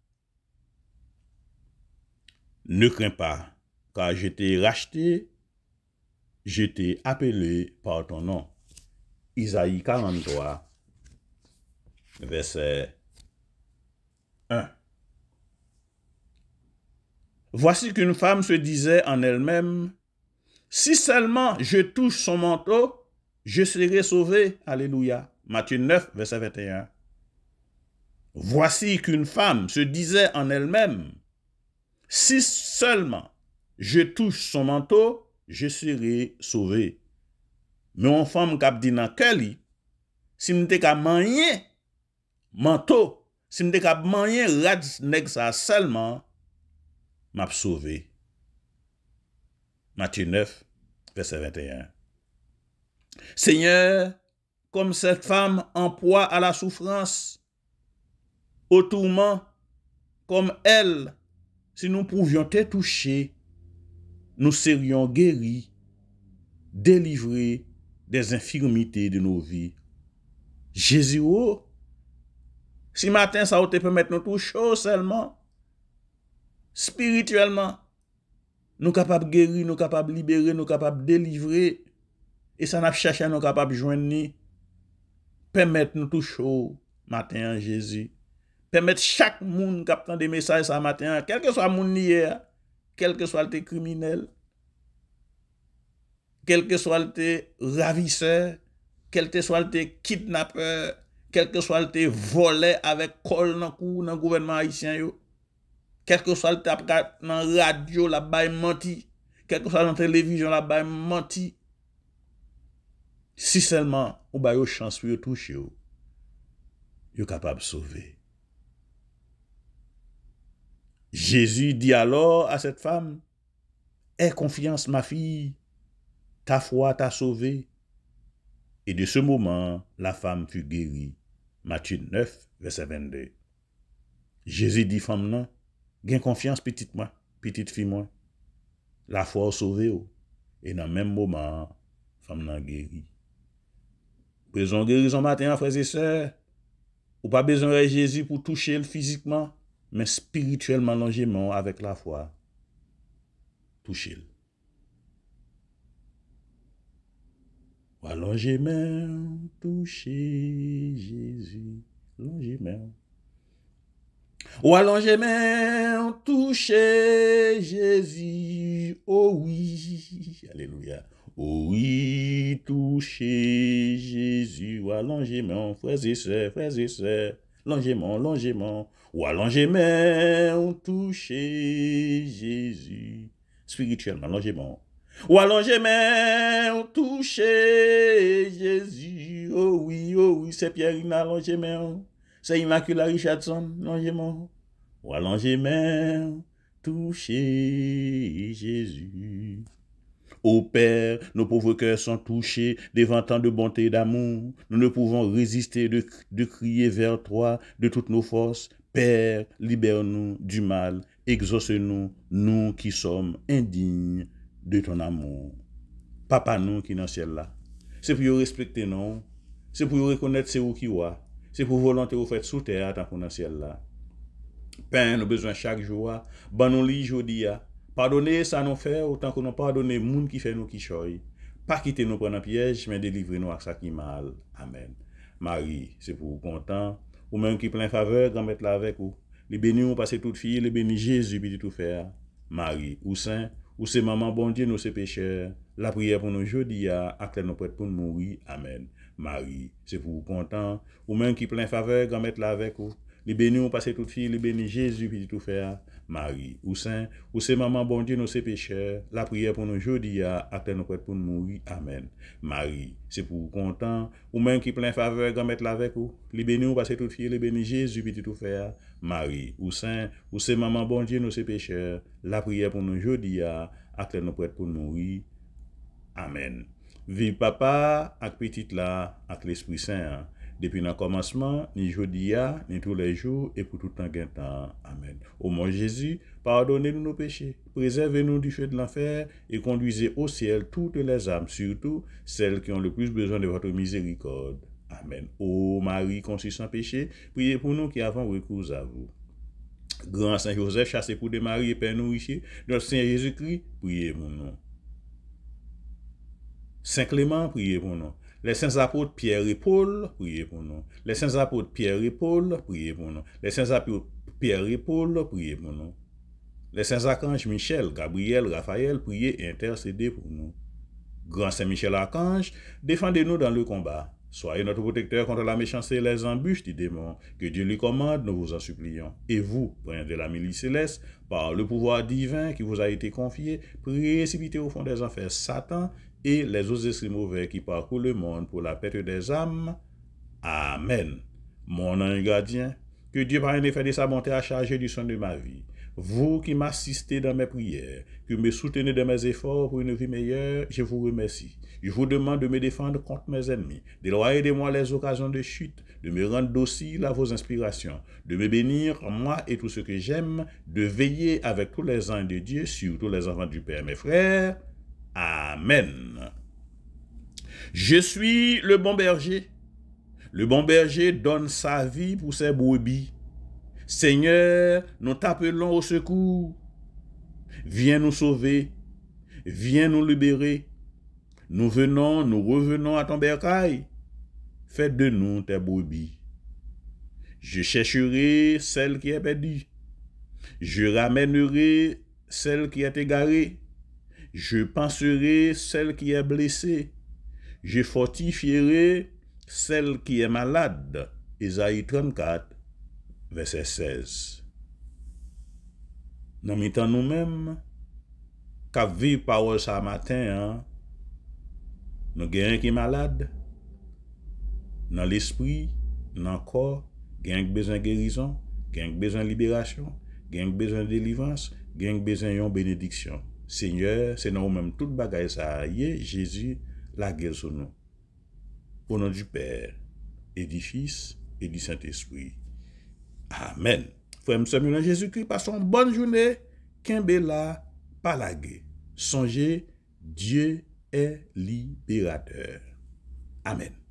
Ne crains pas, car j'étais racheté, j'étais appelé par ton nom. Isaïe 43, verset 1. Voici qu'une femme se disait en elle-même, si seulement je touche son manteau, je serai sauvé. Alléluia. Matthieu 9, verset 21. Voici qu'une femme se disait en elle-même, si seulement je touche son manteau, je serai sauvé. Mais une femme qui dit dans quel si m'était qu'à manteau, si m'était qu'à rien, seulement, m'a sauvé. Matthieu 9 verset 21. Seigneur, comme cette femme en à la souffrance, Otouman, kom el, si nou pouvyon te touche, nou seryon gery, delivre des infirmite de nou vi. Jezi ou, si matin sa ou te pou met nou touche ou selman, spirituelman, nou kapab gery, nou kapab libere, nou kapab delivre, e san ap chache nou kapab jwenni, pou met nou touche ou matin an Jezi. Pèmèt chak moun kapkan de mesaj sa maten, kelke swa moun niye, kelke swa lte kriminel, kelke swa lte ravise, kelke swa lte kidnapper, kelke swa lte volè avè kol nan kou nan gouvenman haisyen yo, kelke swa lte apkat nan radyo la bay manti, kelke swa lte televijon la bay manti, si selman ou bay yo chans pou yo touche yo, yo kapab sove. Jezou di alor a set fam, E konfians ma fi, ta fwa ta sove, e de se mouman la fam fwi geri. Matyud 9, verset 22. Jezou di fam nan, gen konfians pitit ma, pitit fi man, la fwa ou sove ou, e nan men mouman, fam nan geri. Bezon geri zon matyan, freze se, ou pa bezon re Jezou pou touche el fizikman, mais spirituellement longément avec la foi, touchez-le. Allongément, touchez Jésus, longement. Ou allongement, touchez Jésus, oh oui, alléluia. Oh oui, touchez Jésus, allongement, frères et sœurs, frères et sœurs, longément, longément, ou alors ont toucher Jésus. Spirituellement, allongez-moi. Ou alors j'aimais toucher Jésus. Oh oui, oh oui, c'est Pierre, Pierrina, allongez moi C'est Immaculée Richardson, allongez-moi. Ou alors mère, toucher Jésus. Ô Père, nos pauvres cœurs sont touchés devant tant de bonté et d'amour. Nous ne pouvons résister de, crier vers toi de toutes nos forces, Père, libere-nous du mal, exauce-nous, nous qui sommes indignes de ton amour. Papa, nous qui n'en ciel là. C'est pour vous respecter, non? C'est pour vous reconnaître, c'est vous qui ois. C'est pour volonté vous faites sous terre, tant qu'on en ciel là. Pain, nous besoin chaque jour, banon li, jeudi, ya. Ah. Pardonner, ça n'en fait, autant que nous pardonner, moum qui fait, nous qui choye. Pas quitter, nous prenons piège, mais délivrer, nous, a ça qui mal. Amen. Marie, c'est pour vous content, Ou men ki plen fave, gamet la vek ou. Li beni ou pase tout fi, li beni Jezu bi di tou fer. Mari, ou sen, ou se maman bon di nou se peche. La priè pou nou jodi ya, ak lè nou pwèd pou nou moui. Amen. Mari, se pou pou kontan. Ou men ki plen fave, gamet la vek ou. Li ben nou passe tout fi, li beni Jezu bi ti toufer, Mari. Ou san, ou se mama bondi nou se peche, la priye pou nou jodi ya, akte nou pek pou nou ri, Amen. Mari, se pou kon tan, ou men ki plen fave, gam et lavek ou. Li ben nou passe tout fi, li beni Jezu bi ti toufer, Mari. Ou san, ou se mama bondi nou se peche, la priye pou nou jodi ya, akte nou pek pou nou ri, Amen. Ve papa, akpe tit la, akle espri san, An. Depuis notre commencement, ni jodia, ni les jours, et pour tout temps temps temps. Amen. Ô mon Jésus, pardonnez-nous nos péchés, préservez-nous du feu de l'enfer, et conduisez au ciel toutes les âmes, surtout celles qui ont le plus besoin de votre miséricorde. Amen. Ô Marie, conçue sans péché, priez pour nous qui avons recours à vous. Grand Saint Joseph, chassez pour des maris et Père nourricier, notre Saint Jésus-Christ, priez pour nous. Saint Clément, priez pour nous. Les saints apôtres Pierre et Paul, priez pour nous. Les saints apôtres Pierre et Paul, priez pour nous. Les saints apôtres Pierre et Paul, priez pour nous. Les saints archanges Michel, Gabriel, Raphaël, priez et intercédez pour nous. Grand Saint Michel Archange, défendez-nous dans le combat. Soyez notre protecteur contre la méchanceté et les embûches du démons Que Dieu lui commande, nous vous en supplions. Et vous, prenez de la milice céleste, par le pouvoir divin qui vous a été confié, précipitez au fond des enfers Satan et les autres esprits mauvais qui parcourent le monde pour la perte des âmes. Amen. Mon ange gardien, que Dieu par un effet de sa bonté a chargé du son de ma vie. Vous qui m'assistez dans mes prières, que me soutenez dans mes efforts pour une vie meilleure, je vous remercie. Je vous demande de me défendre contre mes ennemis, de loyer de moi les occasions de chute, de me rendre docile à vos inspirations, de me bénir, moi et tout ce que j'aime, de veiller avec tous les anges de Dieu surtout les enfants du Père, mes frères. Amen. Je suis le bon berger. Le bon berger donne sa vie pour ses brebis. Seigneur, nous t'appelons au secours. Viens nous sauver. Viens nous libérer. Nous venons, nous revenons à ton bercail. Fais de nous tes brebis. Je chercherai celle qui est perdue. Je ramènerai celle qui est égarée. Je pansere sel ki e blese. Je fotifiere sel ki e malade. Ezaïe 34, verset 16. Nan mitan nou menm, ka vive parwa sa maten, nan genyen ki e malade, nan l'espri, nan kor, genyen ki bezen gerizon, genyen ki bezen liberasyon, genyen ki bezen delivans, genyen ki bezen yon benediksyon. Seigneur, se nan ou menm tout bagay sa a ye, Jezu, la ger sonou. Ponan di Père, e di Fils, e di Saint-Esprit. Amen. Foye mse mounan Jezu ki pasan, bonne jounè, ken be la palage. Sonje, Diyo e liberadeur. Amen.